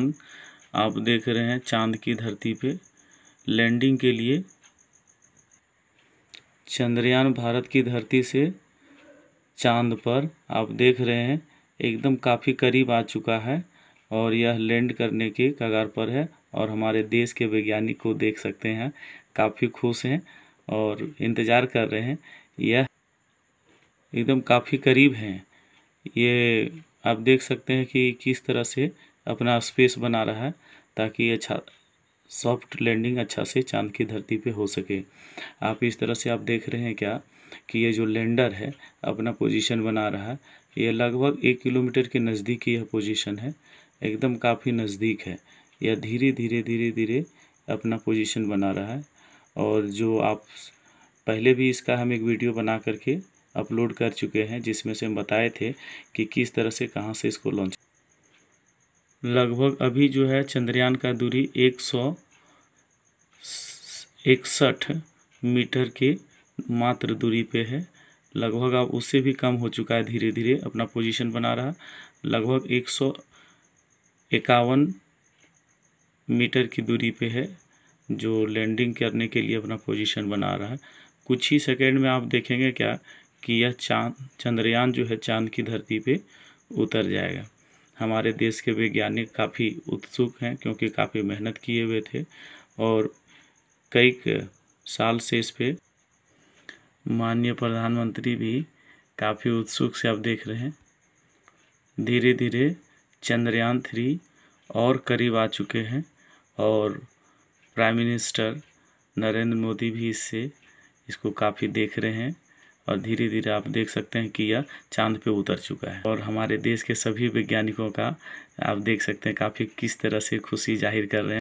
विमान आप देख रहे हैं चांद की धरती पे लैंडिंग के लिए चंद्रयान भारत की धरती से चांद पर आप देख रहे हैं एकदम काफ़ी करीब आ चुका है और यह लैंड करने के कगार पर है और हमारे देश के वैज्ञानिक को देख सकते हैं काफ़ी खुश हैं और इंतज़ार कर रहे हैं यह एकदम काफ़ी करीब हैं ये आप देख सकते हैं कि किस तरह से अपना स्पेस बना रहा है ताकि अच्छा सॉफ्ट लैंडिंग अच्छा से चांद की धरती पे हो सके आप इस तरह से आप देख रहे हैं क्या कि ये जो लैंडर है अपना पोजीशन बना रहा है ये लगभग एक किलोमीटर के नज़दीक यह पोजीशन है एकदम काफ़ी नज़दीक है यह धीरे धीरे धीरे धीरे अपना पोजीशन बना रहा है और जो आप पहले भी इसका हम एक वीडियो बना करके अपलोड कर चुके हैं जिसमें से हम बताए थे कि किस तरह से कहाँ से इसको लॉन्च लगभग अभी जो है चंद्रयान का दूरी एक सौ इकसठ मीटर के मात्र दूरी पे है लगभग अब उससे भी कम हो चुका है धीरे धीरे अपना पोजीशन बना रहा लगभग एक सौ इक्यावन मीटर की दूरी पे है जो लैंडिंग करने के लिए अपना पोजीशन बना रहा है कुछ ही सेकेंड में आप देखेंगे क्या कि यह चांद चंद्रयान जो है चांद की धरती पे उतर जाएगा हमारे देश के वैज्ञानिक काफ़ी उत्सुक हैं क्योंकि काफ़ी मेहनत किए हुए थे और कई साल से इस पर माननीय प्रधानमंत्री भी काफ़ी उत्सुक से आप देख रहे हैं धीरे धीरे चंद्रयान थ्री और करीब आ चुके हैं और प्राइम मिनिस्टर नरेंद्र मोदी भी इससे इसको काफ़ी देख रहे हैं और धीरे धीरे आप देख सकते हैं कि यह चांद पे उतर चुका है और हमारे देश के सभी वैज्ञानिकों का आप देख सकते हैं काफ़ी किस तरह से खुशी जाहिर कर रहे हैं